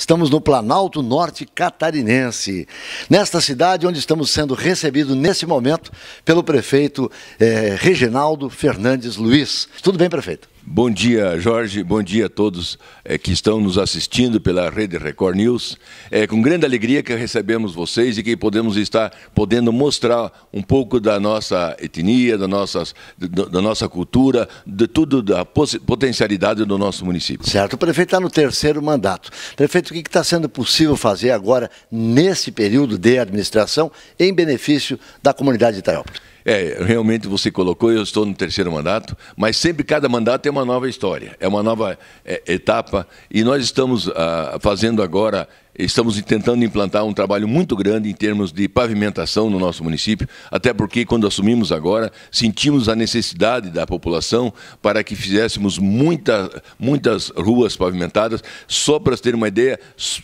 Estamos no Planalto Norte Catarinense, nesta cidade onde estamos sendo recebidos nesse momento pelo prefeito eh, Reginaldo Fernandes Luiz. Tudo bem, prefeito? Bom dia, Jorge. Bom dia a todos é, que estão nos assistindo pela Rede Record News. É com grande alegria que recebemos vocês e que podemos estar podendo mostrar um pouco da nossa etnia, da, nossas, da, da nossa cultura, de tudo, da potencialidade do nosso município. Certo. O prefeito está no terceiro mandato. Prefeito, o que está sendo possível fazer agora, nesse período de administração, em benefício da comunidade de Itaiópolis? É, realmente você colocou, eu estou no terceiro mandato, mas sempre cada mandato é uma nova história, é uma nova é, etapa, e nós estamos ah, fazendo agora estamos tentando implantar um trabalho muito grande em termos de pavimentação no nosso município, até porque quando assumimos agora, sentimos a necessidade da população para que fizéssemos muita, muitas ruas pavimentadas. Só para ter uma ideia,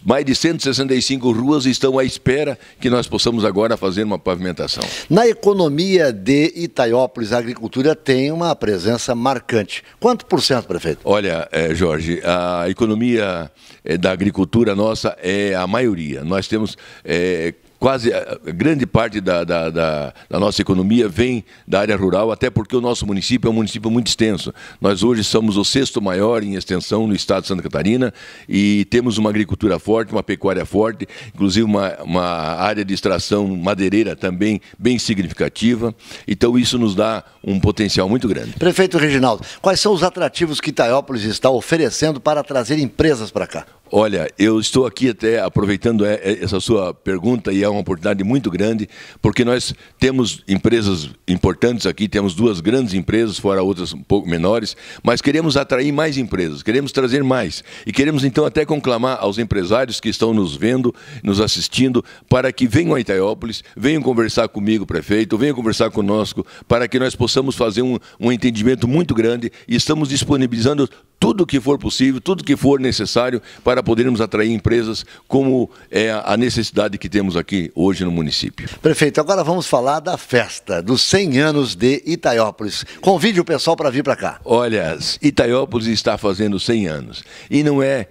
mais de 165 ruas estão à espera que nós possamos agora fazer uma pavimentação. Na economia de Itaiópolis, a agricultura tem uma presença marcante. Quanto por cento, prefeito? Olha, eh, Jorge, a economia eh, da agricultura nossa é é, a maioria. Nós temos é, quase grande parte da, da, da, da, nossa economia vem da área rural, até porque o nosso município é um município muito extenso. Nós hoje somos o sexto maior em extensão no estado de Santa Catarina e temos uma agricultura forte, uma pecuária forte, inclusive uma, uma área de extração madeireira também bem significativa. Então isso nos dá um potencial muito grande. Prefeito Reginaldo, quais são os atrativos que Itaiópolis está oferecendo para trazer empresas para cá? Olha, eu estou aqui até aproveitando é, é, essa sua pergunta e é uma oportunidade muito grande, porque nós temos empresas importantes aqui, temos duas grandes empresas, fora outras um pouco menores, mas queremos atrair mais empresas, queremos trazer mais. E queremos então até conclamar aos empresários que estão nos vendo, nos assistindo, para que venham a Itaiópolis, venham conversar comigo, prefeito, venham conversar conosco, para que nós possamos fazer um, um entendimento muito grande e estamos disponibilizando tudo o que for possível, tudo o que for necessário para para podermos atrair empresas como é a necessidade que temos aqui hoje no município. Prefeito, agora vamos falar da festa dos 100 anos de Itaiópolis. Convide o pessoal para vir para cá. Olha, Itaiópolis está fazendo 100 anos e não é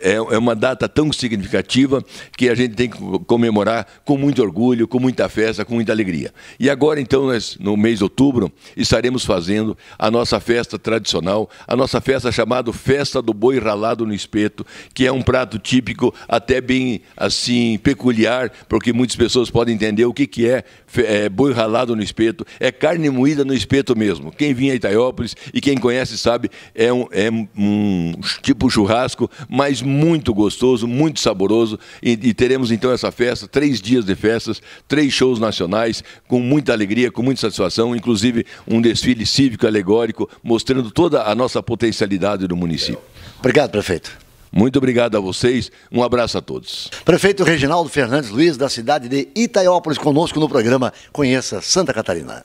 é, é, uma data tão significativa que a gente tem que comemorar com muito orgulho, com muita festa, com muita alegria. E agora, então, nós, no mês de outubro, estaremos fazendo a nossa festa tradicional, a nossa festa chamada Festa do Boi Ralado no Espeto, que é um prato típico, até bem assim, peculiar, porque muitas pessoas podem entender o que, que é, é boi ralado no espeto, é carne moída no espeto mesmo. Quem vinha a Itaiópolis e quem conhece sabe, é um, é um tipo churrasco, mas mas muito gostoso, muito saboroso. E, e, teremos então essa festa, três dias de festas, três shows nacionais, com muita alegria, com muita satisfação, inclusive um desfile cívico, alegórico, mostrando toda a nossa potencialidade do município. Obrigado, prefeito. Muito obrigado a vocês, um abraço a todos. Prefeito Reginaldo Fernandes Luiz, da cidade de Itaiópolis, conosco no programa Conheça Santa Catarina.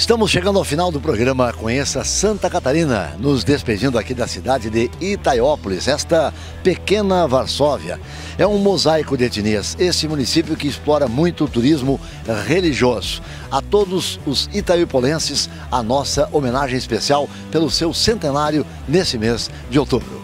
Estamos chegando ao final do programa Conheça Santa Catarina, nos despedindo aqui da cidade de Itaiópolis, esta pequena Varsóvia. É um mosaico de etnias, esse município que explora muito o turismo religioso. A todos os itaipolenses, a nossa homenagem especial pelo seu centenário nesse mês de outubro.